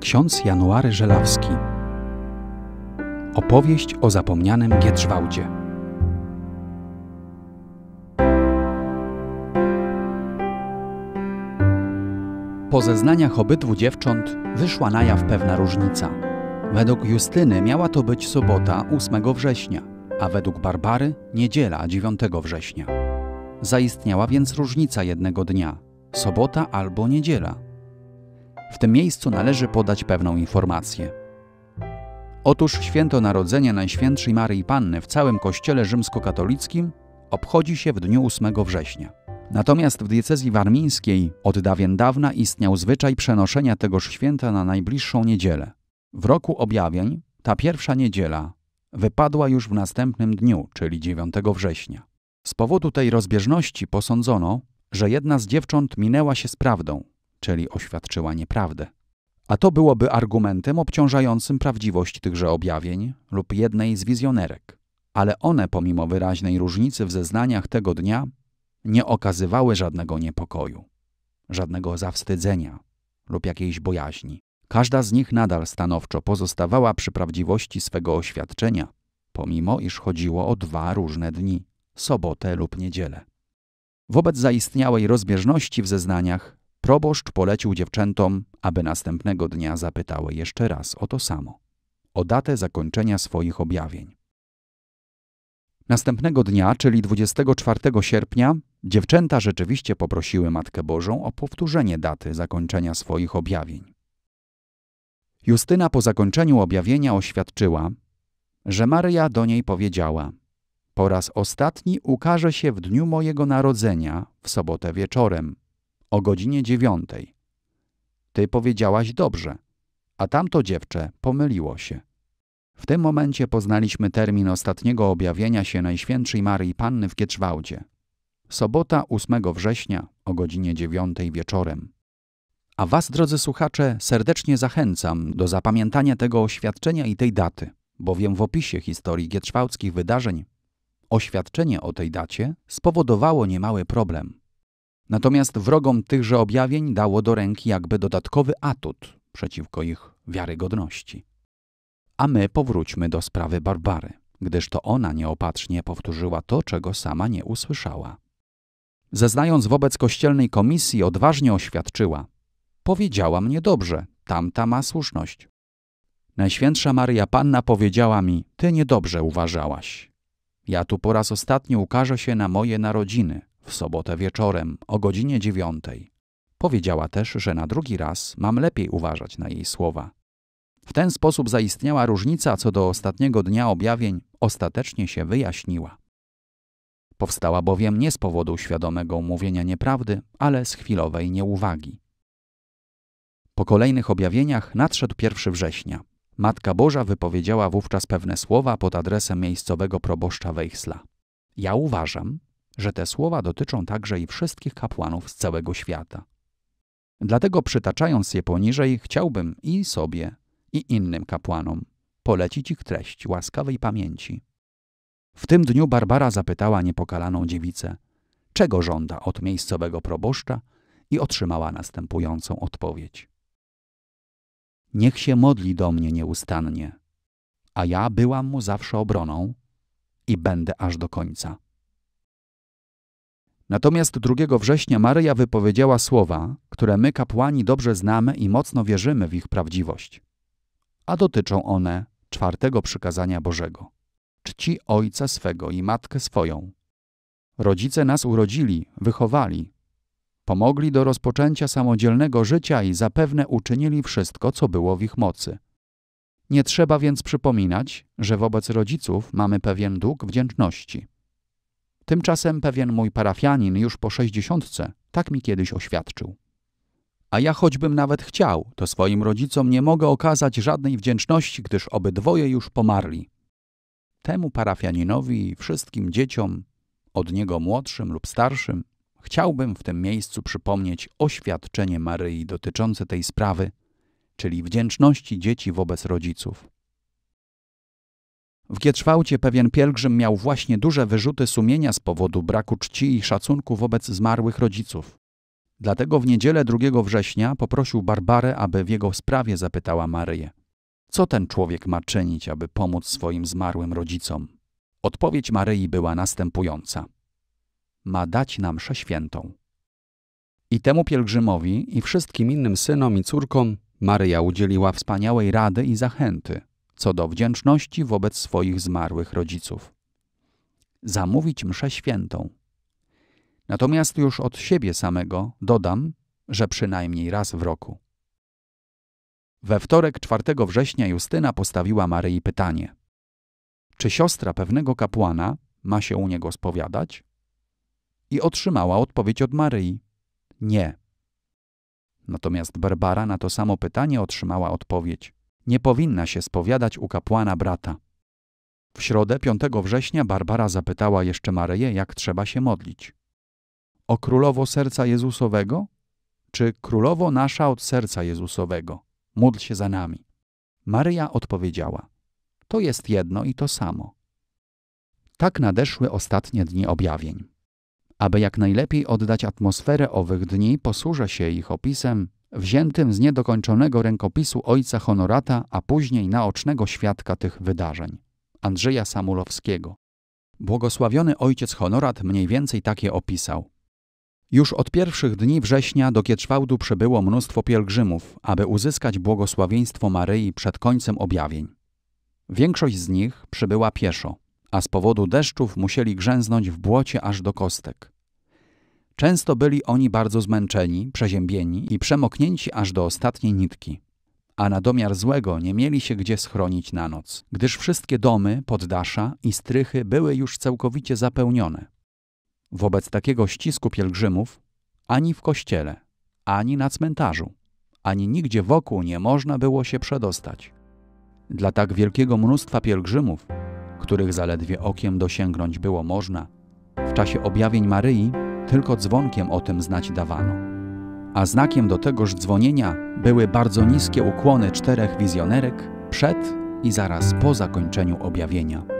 ksiądz January Żelawski. Opowieść o zapomnianym Gietrzałdzie. Po zeznaniach obydwu dziewcząt wyszła na jaw pewna różnica. Według Justyny miała to być sobota 8 września, a według Barbary niedziela 9 września. Zaistniała więc różnica jednego dnia sobota albo niedziela. W tym miejscu należy podać pewną informację. Otóż święto Narodzenia Najświętszej Maryi Panny w całym Kościele Rzymskokatolickim obchodzi się w dniu 8 września. Natomiast w diecezji warmińskiej od dawien dawna istniał zwyczaj przenoszenia tegoż święta na najbliższą niedzielę. W roku objawień ta pierwsza niedziela wypadła już w następnym dniu, czyli 9 września. Z powodu tej rozbieżności posądzono, że jedna z dziewcząt minęła się z prawdą, czyli oświadczyła nieprawdę. A to byłoby argumentem obciążającym prawdziwość tychże objawień lub jednej z wizjonerek. Ale one, pomimo wyraźnej różnicy w zeznaniach tego dnia, nie okazywały żadnego niepokoju, żadnego zawstydzenia lub jakiejś bojaźni. Każda z nich nadal stanowczo pozostawała przy prawdziwości swego oświadczenia, pomimo iż chodziło o dwa różne dni sobotę lub niedzielę. Wobec zaistniałej rozbieżności w zeznaniach Proboszcz polecił dziewczętom, aby następnego dnia zapytały jeszcze raz o to samo o datę zakończenia swoich objawień. Następnego dnia, czyli 24 sierpnia, dziewczęta rzeczywiście poprosiły Matkę Bożą o powtórzenie daty zakończenia swoich objawień. Justyna po zakończeniu objawienia oświadczyła, że Maryja do niej powiedziała: Po raz ostatni ukaże się w dniu mojego narodzenia, w sobotę wieczorem, o godzinie dziewiątej. Ty powiedziałaś dobrze, a tamto dziewczę pomyliło się. W tym momencie poznaliśmy termin ostatniego objawienia się Najświętszej Maryi Panny w Kieczwałdzie. Sobota 8 września o godzinie dziewiątej wieczorem. A Was, drodzy słuchacze, serdecznie zachęcam do zapamiętania tego oświadczenia i tej daty, bowiem w opisie historii Gietrzwałdzkich wydarzeń oświadczenie o tej dacie spowodowało niemały problem. Natomiast wrogom tychże objawień dało do ręki jakby dodatkowy atut przeciwko ich wiarygodności. A my powróćmy do sprawy Barbary, gdyż to ona nieopatrznie powtórzyła to, czego sama nie usłyszała. Zeznając wobec kościelnej komisji, odważnie oświadczyła: Powiedziała mnie dobrze, tamta ma słuszność. Najświętsza Maria Panna powiedziała mi: Ty niedobrze uważałaś. Ja tu po raz ostatni ukażę się na moje narodziny w sobotę wieczorem o godzinie dziewiątej. Powiedziała też, że na drugi raz mam lepiej uważać na jej słowa. W ten sposób zaistniała różnica co do ostatniego dnia objawień ostatecznie się wyjaśniła. Powstała bowiem nie z powodu świadomego mówienia nieprawdy, ale z chwilowej nieuwagi. Po kolejnych objawieniach nadszedł 1 września. Matka Boża wypowiedziała wówczas pewne słowa pod adresem miejscowego proboszcza Weichsla. Ja uważam, że te słowa dotyczą także i wszystkich kapłanów z całego świata. Dlatego przytaczając je poniżej, chciałbym i sobie, i innym kapłanom polecić ich treść łaskawej pamięci. W tym dniu Barbara zapytała niepokalaną dziewicę, czego żąda od miejscowego proboszcza i otrzymała następującą odpowiedź. Niech się modli do mnie nieustannie, a ja byłam mu zawsze obroną i będę aż do końca. Natomiast 2 września Maryja wypowiedziała słowa, które my, kapłani, dobrze znamy i mocno wierzymy w ich prawdziwość. A dotyczą one czwartego przykazania Bożego: Czci ojca swego i matkę swoją. Rodzice nas urodzili, wychowali, pomogli do rozpoczęcia samodzielnego życia i zapewne uczynili wszystko, co było w ich mocy. Nie trzeba więc przypominać, że wobec rodziców mamy pewien dług wdzięczności. Tymczasem pewien mój parafianin już po sześćdziesiątce tak mi kiedyś oświadczył. A ja choćbym nawet chciał, to swoim rodzicom nie mogę okazać żadnej wdzięczności, gdyż obydwoje już pomarli. Temu parafianinowi i wszystkim dzieciom, od niego młodszym lub starszym, chciałbym w tym miejscu przypomnieć oświadczenie Maryi dotyczące tej sprawy, czyli wdzięczności dzieci wobec rodziców. W Gietrzwałcie pewien pielgrzym miał właśnie duże wyrzuty sumienia z powodu braku czci i szacunku wobec zmarłych rodziców. Dlatego w niedzielę 2 września poprosił Barbarę, aby w jego sprawie zapytała Maryję. Co ten człowiek ma czynić, aby pomóc swoim zmarłym rodzicom? Odpowiedź Maryi była następująca. Ma dać nam świętą. I temu pielgrzymowi i wszystkim innym synom i córkom Maryja udzieliła wspaniałej rady i zachęty – co do wdzięczności wobec swoich zmarłych rodziców. Zamówić mszę świętą. Natomiast już od siebie samego dodam, że przynajmniej raz w roku. We wtorek 4 września Justyna postawiła Maryi pytanie: Czy siostra pewnego kapłana ma się u niego spowiadać? I otrzymała odpowiedź od Maryi: Nie. Natomiast Barbara na to samo pytanie otrzymała odpowiedź: nie powinna się spowiadać u kapłana brata. W środę 5 września Barbara zapytała jeszcze Maryję, jak trzeba się modlić. O królowo serca Jezusowego? Czy królowo nasza od serca Jezusowego? Módl się za nami. Maryja odpowiedziała: To jest jedno i to samo. Tak nadeszły ostatnie dni objawień. Aby jak najlepiej oddać atmosferę owych dni, posłużę się ich opisem wziętym z niedokończonego rękopisu ojca Honorata, a później naocznego świadka tych wydarzeń, Andrzeja Samulowskiego. Błogosławiony ojciec Honorat mniej więcej takie opisał. Już od pierwszych dni września do Kietrzwałdu przybyło mnóstwo pielgrzymów, aby uzyskać błogosławieństwo Maryi przed końcem objawień. Większość z nich przybyła pieszo, a z powodu deszczów musieli grzęznąć w błocie aż do kostek. Często byli oni bardzo zmęczeni, przeziębieni i przemoknięci aż do ostatniej nitki. A na domiar złego nie mieli się gdzie schronić na noc, gdyż wszystkie domy, poddasza i strychy były już całkowicie zapełnione. Wobec takiego ścisku pielgrzymów ani w kościele, ani na cmentarzu, ani nigdzie wokół nie można było się przedostać. Dla tak wielkiego mnóstwa pielgrzymów, których zaledwie okiem dosięgnąć było można, w czasie objawień Maryi tylko dzwonkiem o tym znać dawano. A znakiem do tegoż dzwonienia były bardzo niskie ukłony czterech wizjonerek przed i zaraz po zakończeniu objawienia.